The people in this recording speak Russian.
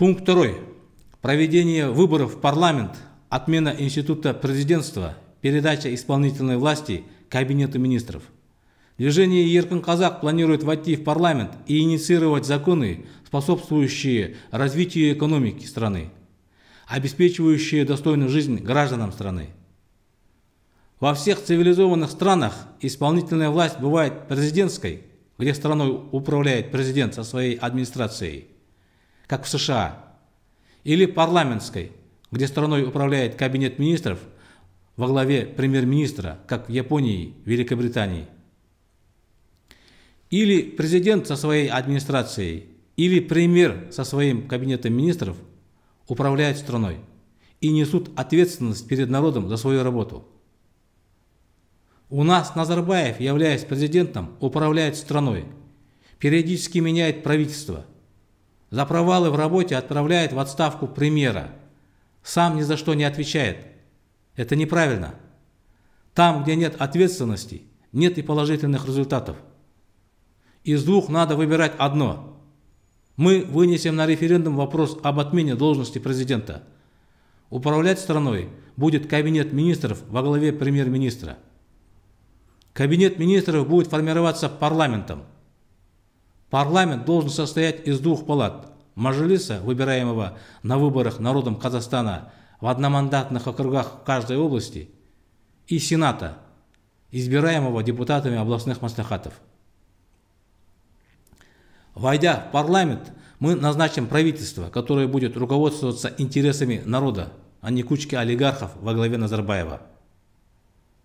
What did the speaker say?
Пункт второй. Проведение выборов в парламент, отмена института президентства, передача исполнительной власти Кабинету министров. Движение «Еркин Казак» планирует войти в парламент и инициировать законы, способствующие развитию экономики страны, обеспечивающие достойную жизнь гражданам страны. Во всех цивилизованных странах исполнительная власть бывает президентской, где страной управляет президент со своей администрацией – как в США, или парламентской, где страной управляет кабинет министров во главе премьер-министра, как в Японии, Великобритании. Или президент со своей администрацией, или премьер со своим кабинетом министров управляют страной и несут ответственность перед народом за свою работу. У нас Назарбаев, являясь президентом, управляет страной, периодически меняет правительство – за провалы в работе отправляет в отставку премьера. Сам ни за что не отвечает. Это неправильно. Там, где нет ответственности, нет и положительных результатов. Из двух надо выбирать одно. Мы вынесем на референдум вопрос об отмене должности президента. Управлять страной будет кабинет министров во главе премьер-министра. Кабинет министров будет формироваться парламентом – Парламент должен состоять из двух палат – Мажилиса, выбираемого на выборах народом Казахстана в одномандатных округах каждой области, и Сената, избираемого депутатами областных маслихатов. Войдя в парламент, мы назначим правительство, которое будет руководствоваться интересами народа, а не кучки олигархов во главе Назарбаева.